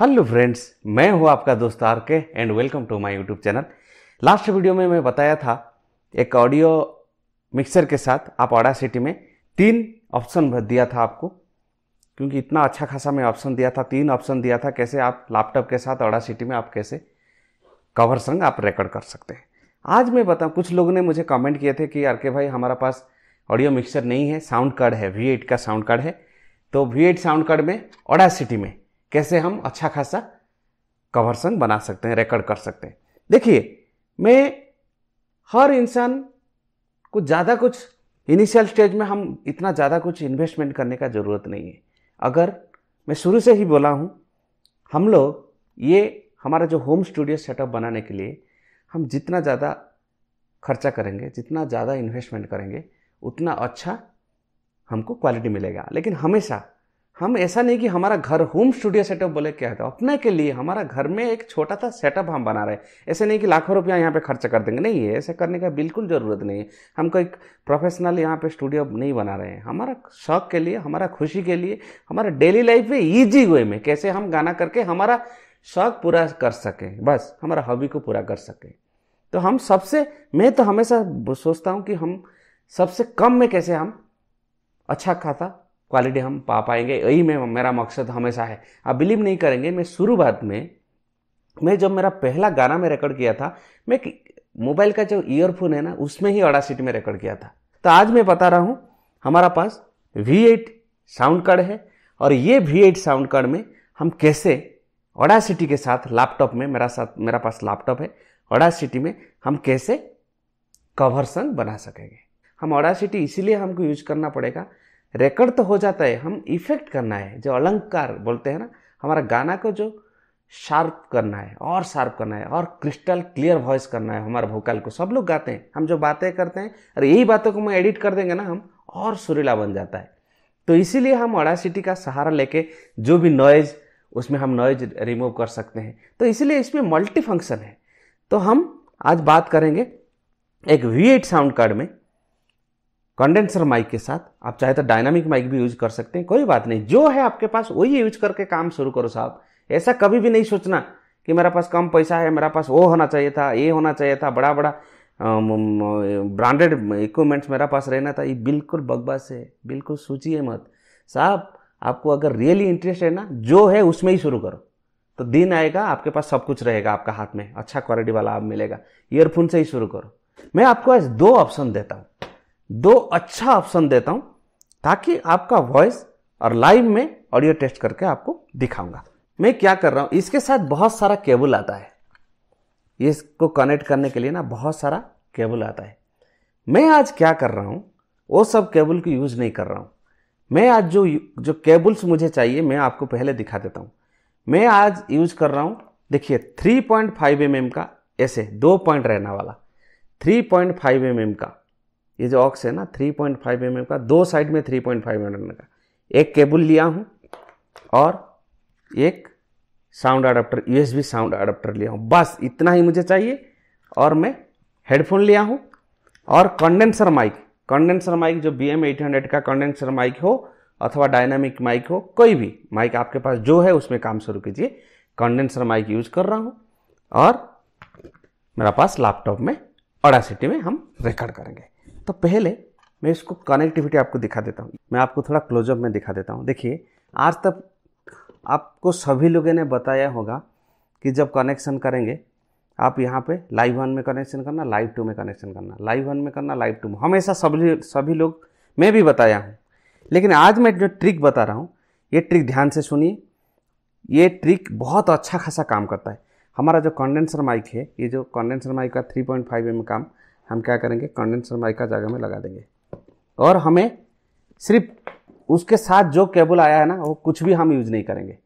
hello friends मैं हूं आपका दोस्त R K and welcome to my YouTube channel last video में मैं बताया था एक ऑडियो मिक्सर के साथ आप ऑडा सिटी में तीन ऑप्शन दिया था आपको क्योंकि इतना अच्छा खासा मैं ऑप्शन दिया था तीन ऑप्शन दिया था कैसे आप लैपटॉप के साथ ऑडा सिटी में आप कैसे कवर संग आप रिकॉर्ड कर सकते हैं आज मैं बताऊँ कुछ लोगों ने मुझे कमेंट किए थे कि आर के भाई हमारा पास ऑडियो मिक्सर नहीं है साउंड कार्ड है वी एट का साउंड कार्ड है तो वी एट साउंड कार्ड में ऑडा सिटी में कैसे हम अच्छा खासा कवर संग बना सकते हैं रिकॉर्ड कर सकते हैं देखिए मैं हर इंसान को ज़्यादा कुछ इनिशियल स्टेज में हम इतना ज़्यादा कुछ इन्वेस्टमेंट करने का ज़रूरत नहीं है अगर मैं शुरू से ही बोला हूँ हम लोग ये हमारा जो होम स्टूडियो सेटअप बनाने के लिए हम जितना ज़्यादा खर्चा करेंगे जितना ज़्यादा इन्वेस्टमेंट करेंगे उतना अच्छा हमको क्वालिटी मिलेगा लेकिन हमेशा हम ऐसा नहीं कि हमारा घर होम स्टूडियो सेटअप बोले क्या है अपने के लिए हमारा घर में एक छोटा सा सेटअप हम बना रहे हैं ऐसे नहीं कि लाखों रुपया यहाँ पे खर्च कर देंगे नहीं है ऐसे करने का बिल्कुल ज़रूरत नहीं है हम कोई प्रोफेशनल यहाँ पे स्टूडियो नहीं बना रहे हैं हमारा शौक के लिए हमारा खुशी के लिए हमारा डेली लाइफ में ईजी वे में कैसे हम गाना करके हमारा शौक पूरा कर सकें बस हमारा हॉबी को पूरा कर सकें तो हम सबसे मैं तो हमेशा सोचता हूँ कि हम सबसे कम में कैसे हम अच्छा खासा क्वालिटी हम पा पाएंगे यही में मेरा मकसद हमेशा है आप बिलीव नहीं करेंगे मैं शुरुआत में मैं जब मेरा पहला गाना मैं रिकॉर्ड किया था मैं मोबाइल का जो ईयरफोन है ना उसमें ही सीट में रिकॉर्ड किया था तो आज मैं बता रहा हूँ हमारा पास V8 साउंड कार्ड है और ये V8 साउंड कार्ड में हम कैसे ओडा सिटी के साथ लैपटॉप में मेरा साथ मेरा पास लैपटॉप है सिटी में हम कैसे कवर संग बना सकेंगे हम सिटी इसीलिए हमको यूज करना पड़ेगा रिकॉर्ड तो हो जाता है हम इफेक्ट करना है जो अलंकार बोलते हैं ना हमारा गाना को जो शार्प करना है और शार्प करना है और क्रिस्टल क्लियर वॉइस करना है हमारे वोकल को सब लोग गाते हैं हम जो बातें करते हैं और यही बातों को हम एडिट कर देंगे ना हम और सुरीला बन जाता है तो इसीलिए हम सिटी का सहारा लेके जो भी नॉइज़ उसमें हम नॉइज रिमूव कर सकते हैं तो इसीलिए इसमें मल्टी फंक्शन है तो हम आज बात करेंगे एक वी एट साउंड कार्ड में कंडेंसर माइक के साथ आप चाहे तो डायनामिक माइक भी यूज कर सकते हैं कोई बात नहीं जो है आपके पास वही यूज करके काम शुरू करो साहब ऐसा कभी भी नहीं सोचना कि मेरा पास कम पैसा है मेरा पास वो होना चाहिए था ये होना चाहिए था बड़ा बड़ा ब्रांडेड इक्विपमेंट्स मेरा पास रहना था ये बिल्कुल बकवास है बिल्कुल सोचिए मत साहब आपको अगर रियली इंटरेस्ट है ना जो है उसमें ही शुरू करो तो दिन आएगा आपके पास सब कुछ रहेगा आपका हाथ में अच्छा क्वालिटी वाला आप मिलेगा ईयरफोन से ही शुरू करो मैं आपको आज दो ऑप्शन देता हूँ दो अच्छा ऑप्शन देता हूं ताकि आपका वॉइस और लाइव में ऑडियो टेस्ट करके आपको दिखाऊंगा मैं क्या कर रहा हूं इसके साथ बहुत सारा केबल आता है इसको कनेक्ट करने के लिए ना बहुत सारा केबल आता है मैं आज क्या कर रहा हूँ वो सब केबल को यूज़ नहीं कर रहा हूँ मैं आज जो जो केबल्स मुझे चाहिए मैं आपको पहले दिखा देता हूँ मैं आज यूज कर रहा हूँ देखिए 3.5 पॉइंट mm का ऐसे दो पॉइंट रहने वाला 3.5 पॉइंट mm का ये जो ऑक्स है ना 3.5 पॉइंट mm का दो साइड में 3.5 पॉइंट mm का एक केबल लिया हूँ और एक sound adapter USB sound adapter लिया हूँ बस इतना ही मुझे चाहिए और मैं हेडफोन लिया हूँ और कंडेंसर माइक कंडेंसर माइक जो बी एम का कंडेंसर माइक हो अथवा डायनामिक माइक हो कोई भी माइक आपके पास जो है उसमें काम शुरू कीजिए कंडेंसर माइक यूज कर रहा हूँ और मेरा पास लैपटॉप में सिटी में हम रिकॉर्ड करेंगे तो पहले मैं इसको कनेक्टिविटी आपको दिखा देता हूँ मैं आपको थोड़ा क्लोजअप में दिखा देता हूँ देखिए आज तक आपको सभी लोगों ने बताया होगा कि जब कनेक्शन करेंगे आप यहाँ पे लाइव वन में कनेक्शन करना लाइव टू में कनेक्शन करना लाइव वन में करना लाइव टू में हमेशा सभी सभी लोग मैं भी बताया हूँ लेकिन आज मैं जो ट्रिक बता रहा हूँ ये ट्रिक ध्यान से सुनिए ये ट्रिक बहुत अच्छा खासा काम करता है हमारा जो कंडेंसर माइक है ये जो कंडेंसर माइक का थ्री पॉइंट फाइव एम काम हम क्या करेंगे कंडेंसर माइक का जगह में लगा देंगे और हमें सिर्फ उसके साथ जो केबल आया है ना वो कुछ भी हम यूज़ नहीं करेंगे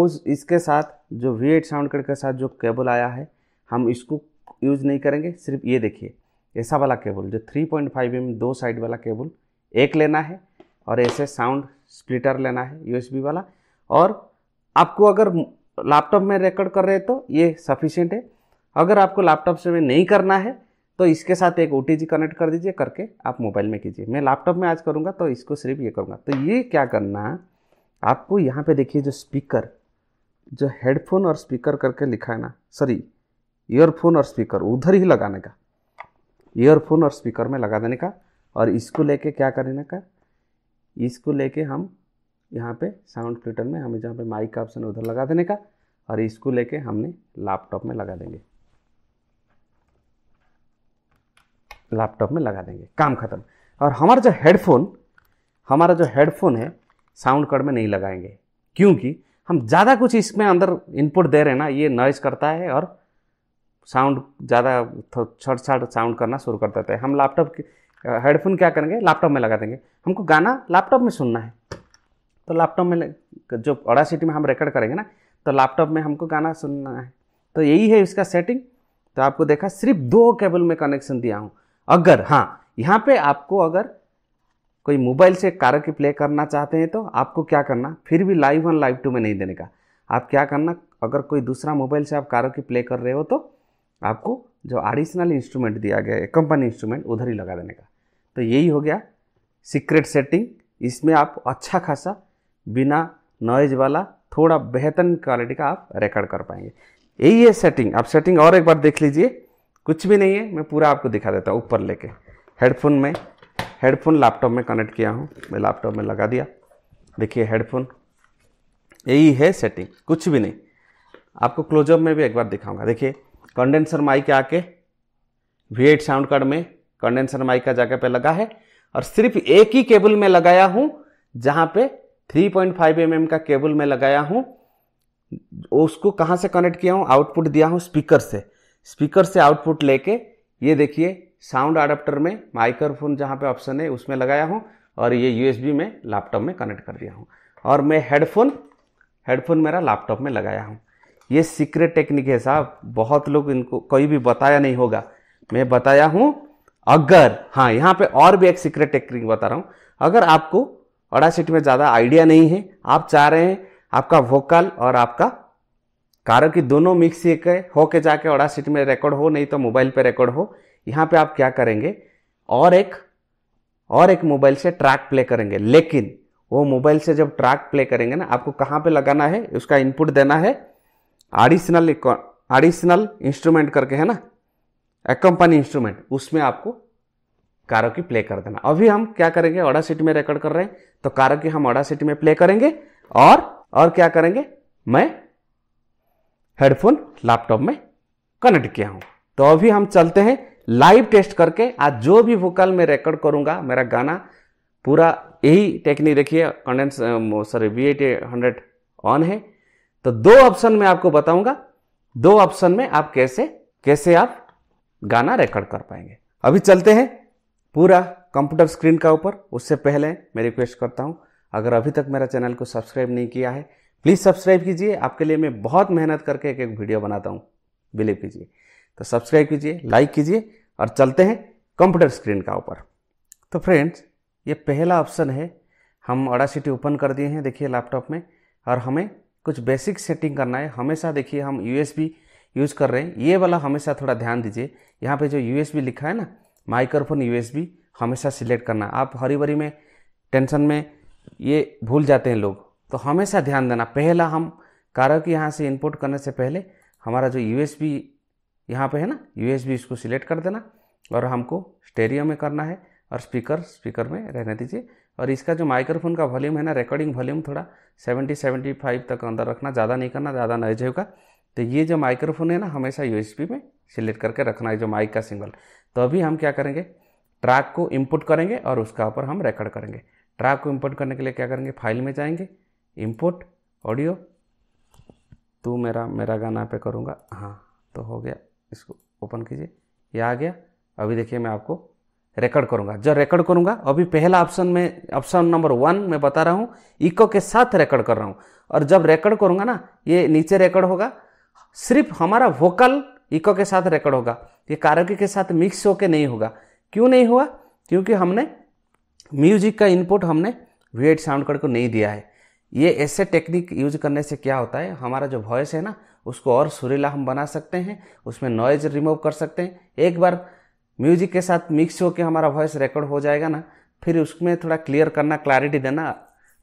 उस इसके साथ जो वी एट साउंड कट के साथ जो केबल आया है हम इसको यूज़ नहीं करेंगे सिर्फ ये देखिए ऐसा वाला केबल जो 3.5 पॉइंट एम दो साइड वाला केबल एक लेना है और ऐसे साउंड स्प्लिटर लेना है यू वाला और आपको अगर लैपटॉप में रिकॉर्ड कर रहे हैं तो ये सफिशेंट है अगर आपको लैपटॉप से में नहीं करना है तो इसके साथ एक ओ कनेक्ट कर दीजिए करके आप मोबाइल में कीजिए मैं लैपटॉप में आज करूँगा तो इसको सिर्फ ये करूँगा तो ये क्या करना आपको यहाँ पे देखिए जो स्पीकर जो हेडफोन और स्पीकर करके लिखा है ना सॉरी ईयरफोन और स्पीकर उधर ही लगाने का ईयरफोन और स्पीकर में लगा देने का और इसको लेके क्या करने का इसको लेके हम यहाँ पे साउंड फिल्टर में हमें जहाँ पे माइक का ऑप्शन उधर लगा देने का और इसको लेके हमने लैपटॉप में लगा देंगे लैपटॉप में लगा देंगे काम खत्म और हमारा जो हेडफोन हमारा जो हेडफोन है साउंड कार्ड में नहीं लगाएंगे क्योंकि हम ज़्यादा कुछ इसमें अंदर इनपुट दे रहे हैं ना ये नॉइज करता है और साउंड ज़्यादा तो छट छाट साउंड करना शुरू कर देता है हम लैपटॉप हेडफोन क्या करेंगे लैपटॉप में लगा देंगे हमको गाना लैपटॉप में सुनना है तो लैपटॉप में जो अड़ा सिटी में हम रिकॉर्ड करेंगे ना तो लैपटॉप में हमको गाना सुनना है तो यही है इसका सेटिंग तो आपको देखा सिर्फ दो केबल में कनेक्शन दिया हूँ अगर हाँ यहाँ पे आपको अगर कोई मोबाइल से की प्ले करना चाहते हैं तो आपको क्या करना फिर भी लाइव वन लाइव टू में नहीं देने का आप क्या करना अगर कोई दूसरा मोबाइल से आप की प्ले कर रहे हो तो आपको जो एडिशनल इंस्ट्रूमेंट दिया गया है कंपनी इंस्ट्रूमेंट उधर ही लगा देने का तो यही हो गया सीक्रेट सेटिंग इसमें आप अच्छा खासा बिना नॉइज वाला थोड़ा बेहतर क्वालिटी का आप रिकॉर्ड कर पाएंगे यही है सेटिंग आप सेटिंग और एक बार देख लीजिए कुछ भी नहीं है मैं पूरा आपको दिखा देता हूँ ऊपर लेके हेडफोन में हेडफोन लैपटॉप में कनेक्ट किया हूँ मैं लैपटॉप में लगा दिया देखिए हेडफोन यही है सेटिंग कुछ भी नहीं आपको क्लोजअप में भी एक बार दिखाऊंगा देखिए कंडेंसर माइक आके वी एट साउंड कार्ड में कंडेंसर माइक का जगह पे लगा है और सिर्फ एक ही केबल में लगाया हूँ जहाँ पे 3.5 पॉइंट mm का केबल में लगाया हूँ उसको कहाँ से कनेक्ट किया हूँ आउटपुट दिया हूँ स्पीकर से स्पीकर से आउटपुट लेके ये देखिए साउंड अडाप्टर में माइक्रोफोन जहाँ पे ऑप्शन है उसमें लगाया हूँ और ये यूएसबी में लैपटॉप में कनेक्ट कर दिया हूँ और मैं हेडफोन हेडफोन मेरा लैपटॉप में लगाया हूँ ये सीक्रेट टेक्निक है साहब बहुत लोग इनको कोई भी बताया नहीं होगा मैं बताया हूँ अगर हाँ यहाँ पे और भी एक सीक्रेट टेक्निक बता रहा हूँ अगर आपको अड़ा में ज़्यादा आइडिया नहीं है आप चाह रहे हैं आपका वोकल और आपका कारों की दोनों मिक्स एक हो के जाके ओडा सीट में रिकॉर्ड हो नहीं तो मोबाइल पे रिकॉर्ड हो यहाँ पे आप क्या करेंगे और एक और एक मोबाइल से ट्रैक प्ले करेंगे लेकिन वो मोबाइल से जब ट्रैक प्ले करेंगे ना आपको कहाँ पे लगाना है उसका इनपुट देना है एडिशनल एडिशनल इंस्ट्रूमेंट करके है ना कंपनी इंस्ट्रूमेंट उसमें आपको कारो की प्ले कर देना अभी हम क्या करेंगे ओडा सीट में रिकॉर्ड कर रहे हैं तो कारो की हम ओडा सीट में प्ले करेंगे और और क्या करेंगे मैं हेडफोन लैपटॉप में कनेक्ट किया हूँ तो अभी हम चलते हैं लाइव टेस्ट करके आज जो भी वोकल मैं रिकॉर्ड करूँगा मेरा गाना पूरा यही टेक्निक देखिए condense sorry V eight hundred on है तो दो ऑप्शन में आपको बताऊंगा दो ऑप्शन में आप कैसे कैसे आप गाना रिकॉर्ड कर पाएंगे अभी चलते हैं पूरा कंप्यूटर स्क्रीन का ऊपर उससे पहले मैं रिक्वेस्ट करता हूं अगर अभी तक मेरा चैनल को सब्सक्राइब नहीं किया है प्लीज़ सब्सक्राइब कीजिए आपके लिए मैं बहुत मेहनत करके एक एक वीडियो बनाता हूँ बिलीव कीजिए तो सब्सक्राइब कीजिए लाइक कीजिए और चलते हैं कंप्यूटर स्क्रीन का ऊपर तो फ्रेंड्स ये पहला ऑप्शन है हम सिटी ओपन कर दिए हैं देखिए लैपटॉप में और हमें कुछ बेसिक सेटिंग करना है हमेशा देखिए हम यू यूज़ कर रहे हैं ये वाला हमेशा थोड़ा ध्यान दीजिए यहाँ पे जो यू लिखा है ना माइक्रोफोन यू हमेशा सिलेक्ट करना आप हरी भरी में टेंशन में ये भूल जाते हैं लोग तो हमेशा ध्यान देना पहला हम कारक यहाँ से इनपुट करने से पहले हमारा जो यू एस बी यहाँ पर है ना यू एस बी इसको सिलेक्ट कर देना और हमको स्टेरियो में करना है और स्पीकर स्पीकर में रहने दीजिए और इसका जो माइक्रोफोन का वॉल्यूम है ना रिकॉर्डिंग वॉल्यूम थोड़ा 70 75 तक अंदर रखना ज़्यादा नहीं करना ज़्यादा नॉइज होगा तो ये जो माइक्रोफोन है ना हमेशा बी में सिलेक्ट करके रखना है जो माइक का सिंगल तो अभी हम क्या करेंगे ट्रैक को इनपुट करेंगे और उसका ऊपर हम रिकॉर्ड करेंगे ट्रैक को इम्पोर्ट करने के लिए क्या करेंगे फाइल में जाएंगे इनपुट ऑडियो तू मेरा मेरा गाना पे करूँगा हाँ तो हो गया इसको ओपन कीजिए ये आ गया अभी देखिए मैं आपको रिकॉर्ड करूँगा जब रिकॉर्ड करूँगा अभी पहला ऑप्शन में ऑप्शन नंबर वन में बता रहा हूँ इको के साथ रिकॉर्ड कर रहा हूँ और जब रिकॉर्ड करूँगा ना ये नीचे रिकॉर्ड होगा सिर्फ हमारा वोकल इको के साथ रिकॉर्ड होगा ये कारकी के साथ मिक्स होके नहीं होगा क्यों नहीं हुआ क्योंकि हमने म्यूजिक का इनपुट हमने वी साउंड कार्ड को नहीं दिया है ये ऐसे टेक्निक यूज करने से क्या होता है हमारा जो वॉइस है ना उसको और सुरीला हम बना सकते हैं उसमें नॉइज रिमूव कर सकते हैं एक बार म्यूजिक के साथ मिक्स होकर हमारा वॉइस रिकॉर्ड हो जाएगा ना फिर उसमें थोड़ा क्लियर करना क्लैरिटी देना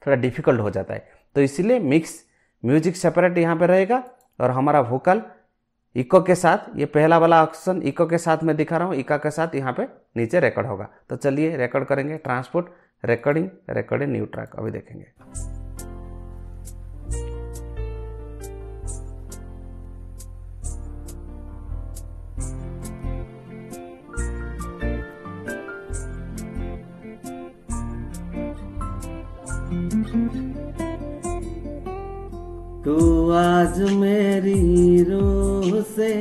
थोड़ा डिफिकल्ट हो जाता है तो इसीलिए मिक्स म्यूजिक सेपरेट यहाँ पर रहेगा और हमारा वोकल इको के साथ ये पहला वाला ऑप्शन इको के साथ मैं दिखा रहा हूँ इका के साथ यहाँ पे नीचे रिकॉर्ड होगा तो चलिए रिकॉर्ड करेंगे transport recording recording new track अभी देखेंगे तू आज मेरी रो से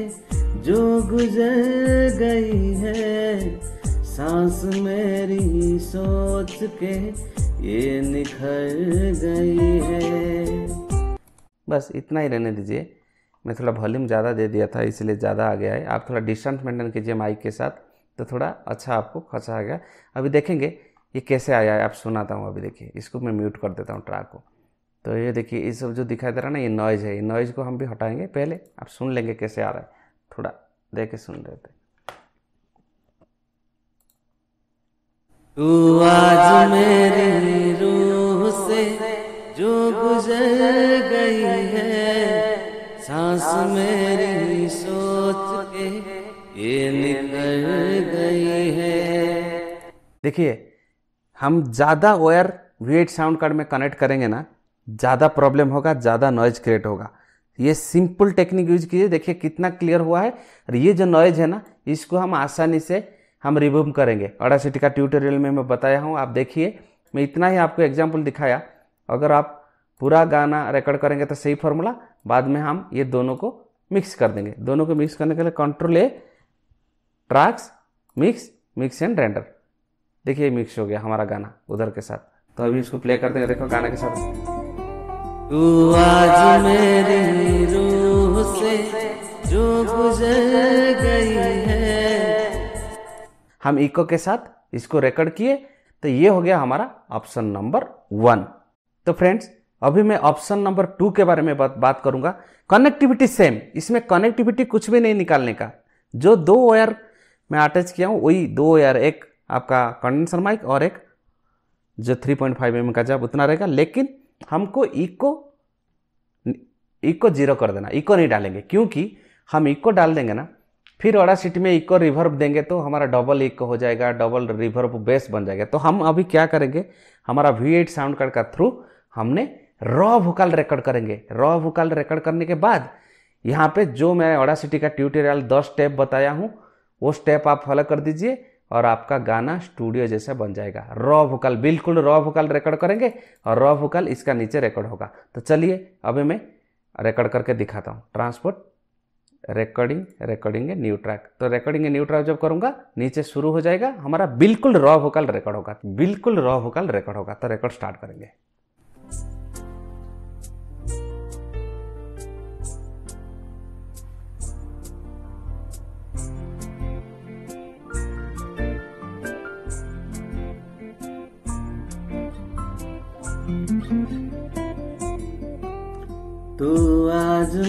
जो गुजर गई है सांस मेरी सोच के ये निखर गई है बस इतना ही रहने दीजिए मैं थोड़ा वॉल्यूम ज़्यादा दे दिया था इसलिए ज़्यादा आ गया है आप थोड़ा डिस्टेंस मेंटेन कीजिए माइक के साथ तो थोड़ा अच्छा आपको खर्चा आ गया अभी देखेंगे ये कैसे आया है आप सुनाता हूँ अभी देखिए इसको मैं म्यूट कर देता हूँ ट्रैक को तो ये देखिए ये सब जो दिखाई दे रहा है ना ये नॉइज़ है ये नॉइज़ को हम भी हटाएंगे पहले आप सुन लेंगे कैसे आ रहा है थोड़ा देख के सुन रहे थे आज मेरी रूह से जो गुजर गई है सांस मेरी सोच के ये निकल गई है देखिए हम ज़्यादा वायर वेट साउंड कार्ड में कनेक्ट करेंगे ना ज़्यादा प्रॉब्लम होगा ज़्यादा नॉइज क्रिएट होगा ये सिंपल टेक्निक यूज कीजिए देखिए कितना क्लियर हुआ है और ये जो नॉइज है ना इसको हम आसानी से हम रिमूव करेंगे सिटी का ट्यूटोरियल में मैं बताया हूँ आप देखिए मैं इतना ही आपको एग्जाम्पल दिखाया अगर आप पूरा गाना रिकॉर्ड करेंगे तो सही फॉर्मूला बाद में हम ये दोनों को मिक्स कर देंगे दोनों को मिक्स करने के लिए control A tracks mix mix and render देखिए मिक्स हो गया हमारा गाना उधर के साथ तो अभी इसको प्ले कर देंगे देखो गाने के साथ तू आज मेरी रूह से जो गुजर गई है हम इको के साथ इसको रिकॉर्ड किए तो ये हो गया हमारा ऑप्शन नंबर वन तो फ्रेंड्स अभी मैं ऑप्शन नंबर टू के बारे में बात बात करूंगा कनेक्टिविटी सेम इसमें कनेक्टिविटी कुछ भी नहीं निकालने का जो दो वायर मैं अटैच किया हूँ वही दो वायर एक आपका कंडेंसर माइक और एक जो 3.5 पॉइंट mm का जब उतना रहेगा लेकिन हमको इको इको जीरो कर देना इको नहीं डालेंगे क्योंकि हम इको डाल देंगे ना फिर सिटी में इको रिवर्ब देंगे तो हमारा डबल इको हो जाएगा डबल रिवर्ब बेस बन जाएगा तो हम अभी क्या करेंगे हमारा वी एट साउंड कार्ड का थ्रू हमने रॉ वोकल रिकॉर्ड करेंगे रॉ वोकल रिकॉर्ड करने के बाद यहाँ पे जो मैं सिटी का ट्यूटोरियल दस स्टेप बताया हूँ वो स्टेप आप फॉलो कर दीजिए और आपका गाना स्टूडियो जैसा बन जाएगा रॉ वोकल बिल्कुल रॉ वोकल रिकॉर्ड करेंगे और रॉ वोकल इसका नीचे रिकॉर्ड होगा तो चलिए अभी मैं रिकॉर्ड करके दिखाता हूँ transport recording recording a new track तो रिकॉर्डिंग ए न्यू ट्रैक जब करूँगा नीचे शुरू हो जाएगा हमारा बिल्कुल रॉ वोकल रिकॉर्ड होगा बिल्कुल रॉ वोकल रिकॉर्ड होगा तो रिकॉर्ड स्टार्ट करेंगे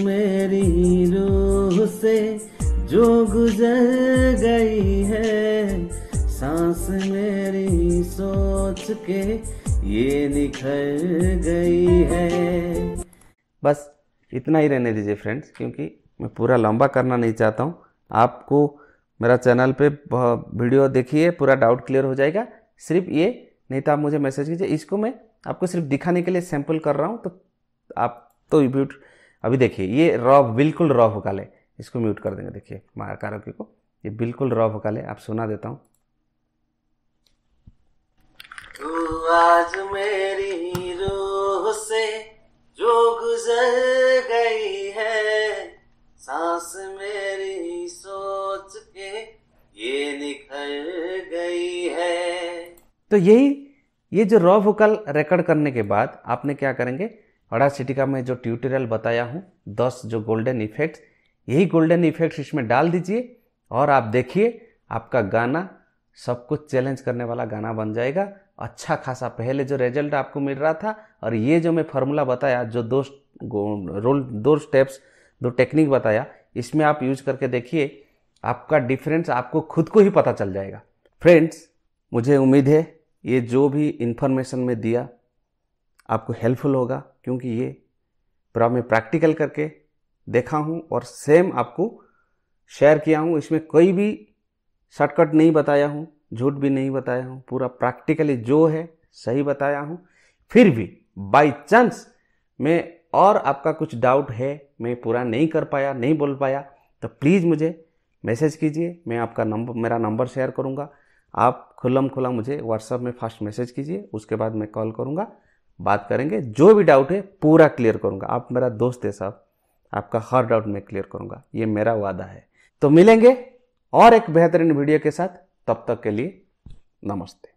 मेरी रूह से जो गुजर गई है सांस मेरी सोच के ये निखर गई है बस इतना ही रहने दीजिए फ्रेंड्स क्योंकि मैं पूरा लंबा करना नहीं चाहता हूँ आपको मेरा चैनल पे वीडियो देखिए पूरा डाउट क्लियर हो जाएगा सिर्फ ये नहीं तो आप मुझे मैसेज कीजिए इसको मैं आपको सिर्फ दिखाने के लिए सैंपल कर रहा हूँ तो आप तो अभी देखिए ये रॉ बिल्कुल रॉ वोकाल है इसको म्यूट कर देंगे देखिए कारोकी को ये बिल्कुल रॉ वोकाल है आप सुना देता हूँ आज मेरी रूह से जो गुजर गई है सांस मेरी सोच के ये निखर गई है तो यही ये जो रॉ वोकल रिकॉर्ड करने के बाद आपने क्या करेंगे अडासिटिका में जो ट्यूटोरियल बताया हूँ दस जो गोल्डन इफेक्ट्स यही गोल्डन इफेक्ट्स इसमें डाल दीजिए और आप देखिए आपका गाना सब कुछ चैलेंज करने वाला गाना बन जाएगा अच्छा खासा पहले जो रिजल्ट आपको मिल रहा था और ये जो मैं फार्मूला बताया जो दो रोल दो स्टेप्स दो टेक्निक बताया इसमें आप यूज करके देखिए आपका डिफरेंस आपको खुद को ही पता चल जाएगा फ्रेंड्स मुझे उम्मीद है ये जो भी इन्फॉर्मेशन मैं दिया आपको हेल्पफुल होगा क्योंकि ये पूरा मैं प्रैक्टिकल करके देखा हूँ और सेम आपको शेयर किया हूँ इसमें कोई भी शॉर्टकट नहीं बताया हूँ झूठ भी नहीं बताया हूँ पूरा प्रैक्टिकली जो है सही बताया हूँ फिर भी बाई चांस मैं और आपका कुछ डाउट है मैं पूरा नहीं कर पाया नहीं बोल पाया तो प्लीज़ मुझे मैसेज कीजिए मैं आपका नंबर मेरा नंबर शेयर करूँगा आप खुलम खुला मुझे व्हाट्सअप में फास्ट मैसेज कीजिए उसके बाद मैं कॉल करूँगा बात करेंगे जो भी डाउट है पूरा क्लियर करूंगा आप मेरा दोस्त है साहब आपका हर डाउट मैं क्लियर करूंगा ये मेरा वादा है तो मिलेंगे और एक बेहतरीन वीडियो के साथ तब तक के लिए नमस्ते